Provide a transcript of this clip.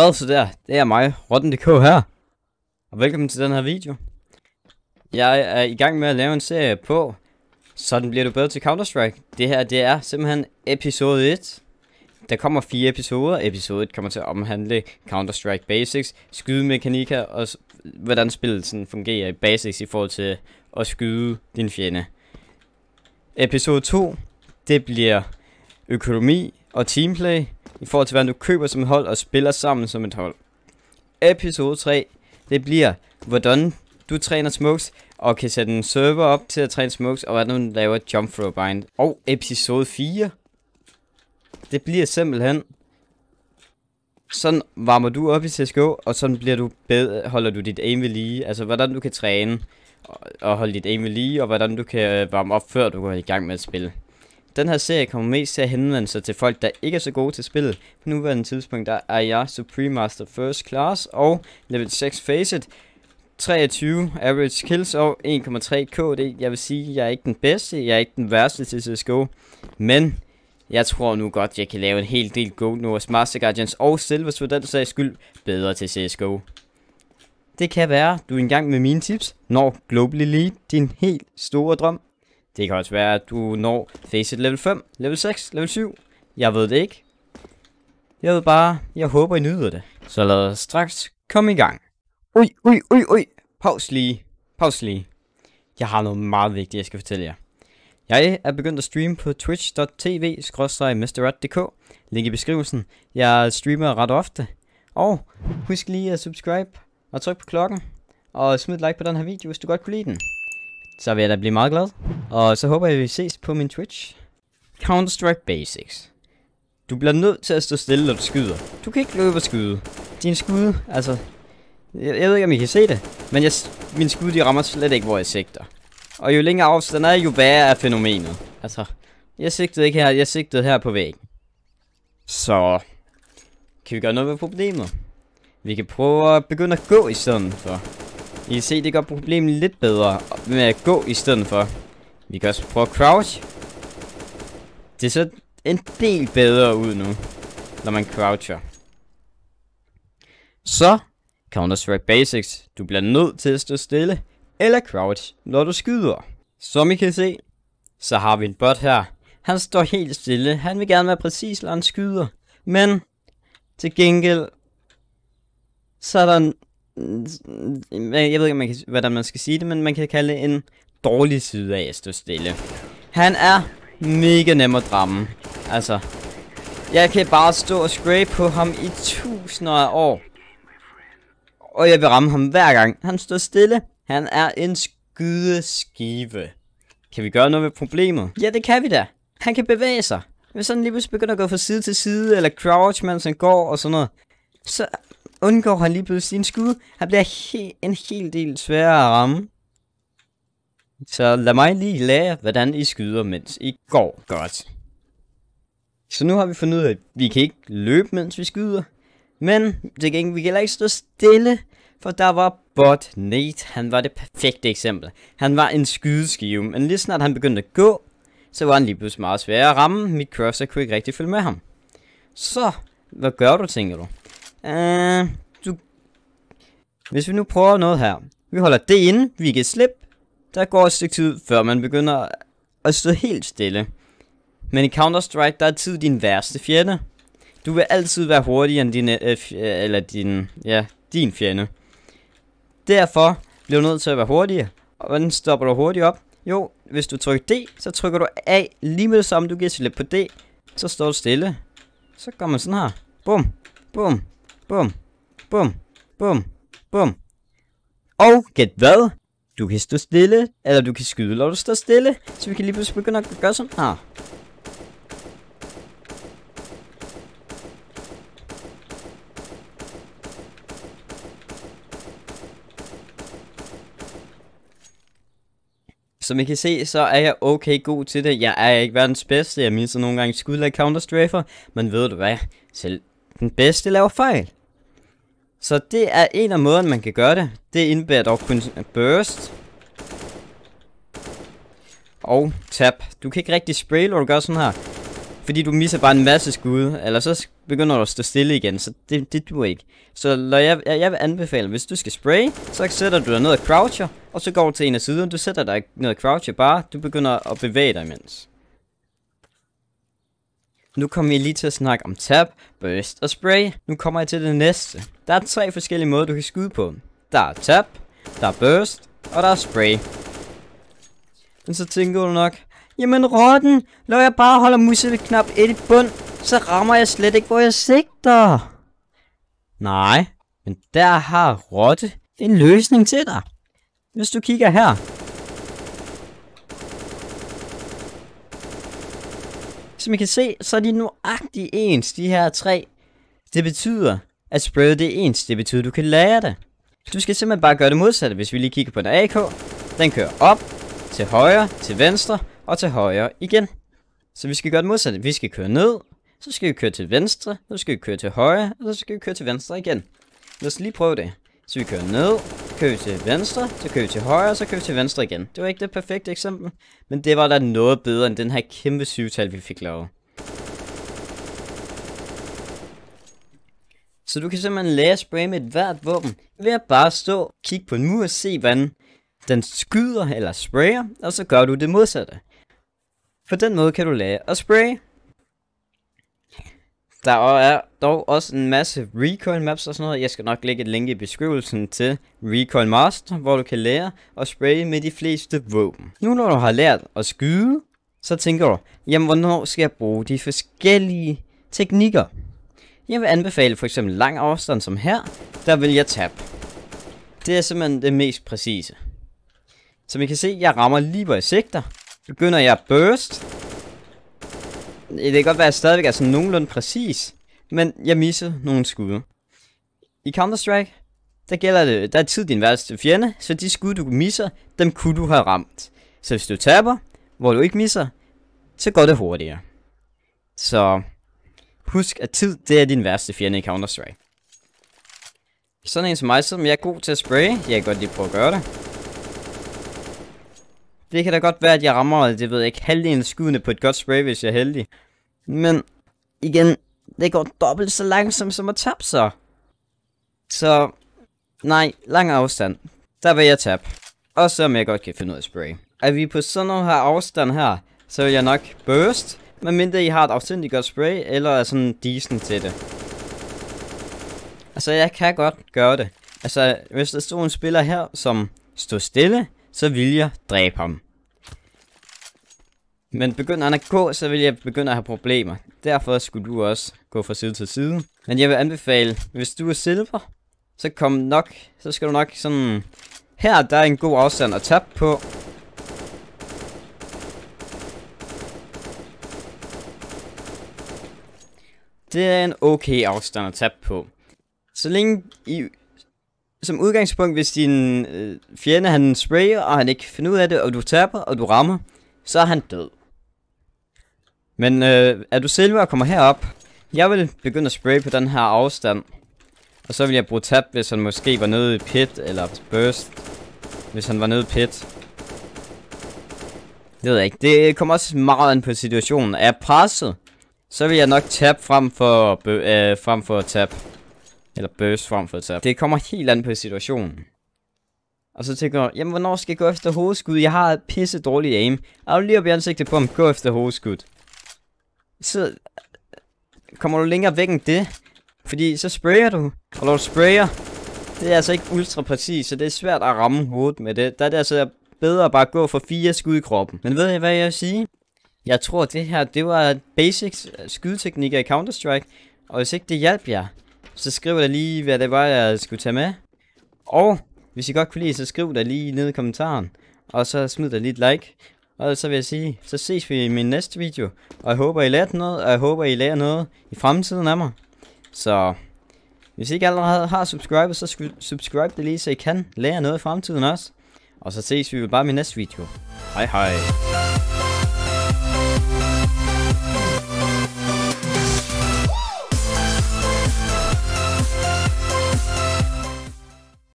Hvad så der? Det er mig, Rotten.dk her. Og velkommen til den her video. Jeg er i gang med at lave en serie på, sådan bliver du bedre til Counter-Strike. Det her, det er simpelthen episode 1. Der kommer fire episoder. Episode 1 kommer til at omhandle Counter-Strike Basics, skydemekanikker og hvordan spillet sådan fungerer i Basics i forhold til at skyde din fjende. Episode 2, det bliver økonomi og teamplay i forhold til, hvad du køber som et hold og spiller sammen som et hold. Episode 3, det bliver, hvordan du træner smokes, og kan sætte en server op til at træne smokes, og hvordan du laver jump throw bind. Og episode 4, det bliver simpelthen, sådan varmer du op i CSGO, og sådan bliver du bedre, holder du dit aim ved lige. Altså, hvordan du kan træne og holde dit aim ved lige, og hvordan du kan øh, varme op, før du går i gang med at spille. Den her serie kommer mest til at henvende sig til folk, der ikke er så gode til spillet. På nuværende tidspunkt der er jeg Supreme Master First Class og level 6 Facet. 23 average kills og 1,3 KD. Jeg vil sige, jeg er ikke den bedste, jeg er ikke den værste til CSGO. Men jeg tror nu godt, jeg kan lave en hel del nu hos Master Guardians og Silvers for den sags skyld bedre til CSGO. Det kan være, du er i gang med mine tips, når Global Elite, din helt store drøm. Det kan også være, at du når face level 5, level 6, level 7. Jeg ved det ikke. Jeg ved bare, jeg håber, I nyder det. Så lad os straks komme i gang. Ui, ui, ui, ui. Paus lige. Paus lige. Jeg har noget meget vigtigt, jeg skal fortælle jer. Jeg er begyndt at streame på twitch.tv mrret.dk. Link i beskrivelsen. Jeg streamer ret ofte. Og husk lige at subscribe og tryk på klokken. Og smid et like på den her video, hvis du godt kunne lide den så vil jeg da blive meget glad. Og så håber jeg, at vi ses på min Twitch. Counter-Strike Basics. Du bliver nødt til at stå stille, når du skyder. Du kan ikke løbe og skyde. Din skud, altså... Jeg, jeg ved ikke, om I kan se det, men jeg, min skud, de rammer slet ikke, hvor jeg sigter. Og jo længere afstand er, jo værre er fænomenet. Altså, jeg sigtede ikke her, jeg sigtede her på væggen. Så... Kan vi gøre noget ved problemet? Vi kan prøve at begynde at gå i stedet for. I kan se, det gør problemet lidt bedre med at gå i stedet for. Vi kan også prøve at crouch. Det ser en del bedre ud nu, når man croucher. Så Counter-Strike Basics. Du bliver nødt til at stå stille eller crouch, når du skyder. Som I kan se, så har vi en bot her. Han står helt stille. Han vil gerne være præcis, når han skyder. Men til gengæld, så er der en jeg ved ikke, man kan, hvordan man skal sige det, men man kan kalde en dårlig side af at stå stille. Han er mega nem at ramme. Altså, jeg kan bare stå og scrape på ham i tusinder af år. Og jeg vil ramme ham hver gang. Han står stille. Han er en skydeskive. Kan vi gøre noget ved problemet? Ja, det kan vi da. Han kan bevæge sig. Hvis han lige pludselig begynder at gå fra side til side, eller crouch, mens han går og sådan noget, så undgår han lige pludselig en skud. Han bliver he en hel del sværere at ramme. Så lad mig lige lære, hvordan I skyder, mens I går godt. Så nu har vi fundet ud af, at vi kan ikke løbe, mens vi skyder. Men det gik, vi kan heller ikke stå stille, for der var Bot Nate. Han var det perfekte eksempel. Han var en skydeskive, men lige snart han begyndte at gå, så var han lige pludselig meget svær at ramme. Mit cursor kunne ikke rigtig følge med ham. Så, hvad gør du, tænker du? Øh, uh, du... Hvis vi nu prøver noget her. Vi holder det inde, vi kan slippe. Der går et stykke tid, før man begynder at stå helt stille. Men i Counter-Strike, der er tid din værste fjende. Du vil altid være hurtigere end din, øh, øh, eller din, ja, din fjende. Derfor bliver du nødt til at være hurtigere. Og hvordan stopper du hurtigt op? Jo, hvis du trykker D, så trykker du A lige med det samme, du giver slip på D. Så står du stille. Så gør man sådan her. Bum, bum, Bum, bum, bum, bum. Og gæt hvad? Du kan stå stille, eller du kan skyde, når du står stille. Så vi kan lige pludselig begynde at gøre sådan her. Som I kan se, så er jeg okay god til det. Jeg er ikke verdens bedste. Jeg misser nogle gange skud af Counter-Strafer. Men ved du hvad? Selv den bedste laver fejl. Så det er en af måderne, man kan gøre det. Det indebærer dog kun burst. Og tap. Du kan ikke rigtig spraye, når du gør sådan her. Fordi du misser bare en masse skud, eller så begynder du at stå stille igen, så det, det duer ikke. Så når jeg, jeg, jeg vil anbefale, hvis du skal spraye, så sætter du dig ned og croucher, og så går du til en af siderne, du sætter dig ned og croucher bare, du begynder at bevæge dig imens. Nu kommer vi lige til at snakke om tab, burst og spray. Nu kommer jeg til det næste. Der er tre forskellige måder, du kan skyde på. Der er tab, der er burst, og der er spray. Men så tænker du nok, jamen rotten, når jeg bare holder knap 1 i bund, så rammer jeg slet ikke, hvor jeg sigter. Nej, men der har rotte en løsning til dig. Hvis du kigger her, Som I kan se, så er de nuagtigt ens, de her tre. Det betyder, at spread det er ens. Det betyder, at du kan lære det. Du skal simpelthen bare gøre det modsatte, hvis vi lige kigger på den AK. Den kører op, til højre, til venstre og til højre igen. Så vi skal gøre det modsatte. Vi skal køre ned, så skal vi køre til venstre, så skal vi køre til højre, og så skal vi køre til venstre igen. Lad os lige prøve det. Så vi kører ned, vi til venstre, så vi til højre, så vi til venstre igen. Det var ikke det perfekte eksempel, men det var da noget bedre end den her kæmpe syvtal, vi fik lavet. Så du kan simpelthen lære at spraye med et hvert våben, ved at bare stå, kigge på en mur og se, hvordan den skyder eller sprayer, og så gør du det modsatte. På den måde kan du lære at spraye. Der er dog også en masse recoil maps og sådan noget. Jeg skal nok lægge et link i beskrivelsen til Recoil Master, hvor du kan lære at spraye med de fleste våben. Nu når du har lært at skyde, så tænker du, jamen hvornår skal jeg bruge de forskellige teknikker? Jeg vil anbefale for eksempel lang afstand som her, der vil jeg tabe. Det er simpelthen det mest præcise. Som I kan se, jeg rammer lige hvor jeg sigter. Begynder jeg at burst, det kan godt være, at jeg stadigvæk er sådan nogenlunde præcis, men jeg missede nogle skud. I Counter-Strike, der gælder det, der er tid din værste fjende, så de skud, du misser, dem kunne du have ramt. Så hvis du taber, hvor du ikke misser, så går det hurtigere. Så husk, at tid, det er din værste fjende i Counter-Strike. Sådan en som mig, som jeg er god til at spraye, jeg kan godt lige prøve at gøre det. Det kan da godt være, at jeg rammer, det ved jeg ikke, halvdelen skudene på et godt spray, hvis jeg er heldig. Men igen, det går dobbelt så langsomt som at tabe sig. Så nej, lang afstand. Der vil jeg tabe. Og så om jeg godt kan finde ud af spray. Er vi på sådan noget her afstand her, så vil jeg nok burst. Men mindre I har et afsindigt godt spray, eller er sådan decent til det. Altså jeg kan godt gøre det. Altså hvis der stod en spiller her, som stod stille, så vil jeg dræbe ham. Men begynder han at gå, så vil jeg begynde at have problemer. Derfor skulle du også gå fra side til side. Men jeg vil anbefale, hvis du er silver, så kom nok, så skal du nok sådan... Her, der er en god afstand at tabe på. Det er en okay afstand at tabe på. Så længe I som udgangspunkt, hvis din øh, fjende han sprayer, og han ikke finder ud af det, og du taber, og du rammer, så er han død. Men øh, er du selv og kommer herop, jeg vil begynde at spraye på den her afstand. Og så vil jeg bruge tab, hvis han måske var nede i pit, eller burst, hvis han var nede i pit. Det ved jeg ikke. Det kommer også meget an på situationen. Er jeg presset, så vil jeg nok tab frem for, øh, frem for tab. Eller burst frem for tab. Det kommer helt an på situationen. Og så tænker jeg, jamen hvornår skal jeg gå efter hovedskud? Jeg har et pisse dårligt aim. Og lige op i ansigtet på ham, gå efter hovedskud. Så kommer du længere væk end det. Fordi så sprayer du. Og når du sprayer, det er altså ikke ultra præcis, så det er svært at ramme hovedet med det. Der er det altså bedre at bare gå for fire skud i kroppen. Men ved I hvad jeg vil sige? Jeg tror det her, det var basics skydeteknikker i Counter-Strike. Og hvis ikke det hjalp jer, så skriv da lige, hvad det var, jeg skulle tage med. Og hvis I godt kunne lide, så skriv da lige ned i kommentaren. Og så smid da lige et like. Og så vil jeg sige, så ses vi i min næste video. Og jeg håber, I lærte noget, og jeg håber, I lærer noget i fremtiden af mig. Så hvis I ikke allerede har subscribet, så subscribe det lige, så I kan lære noget i fremtiden også. Og så ses vi bare i min næste video. Hej hej.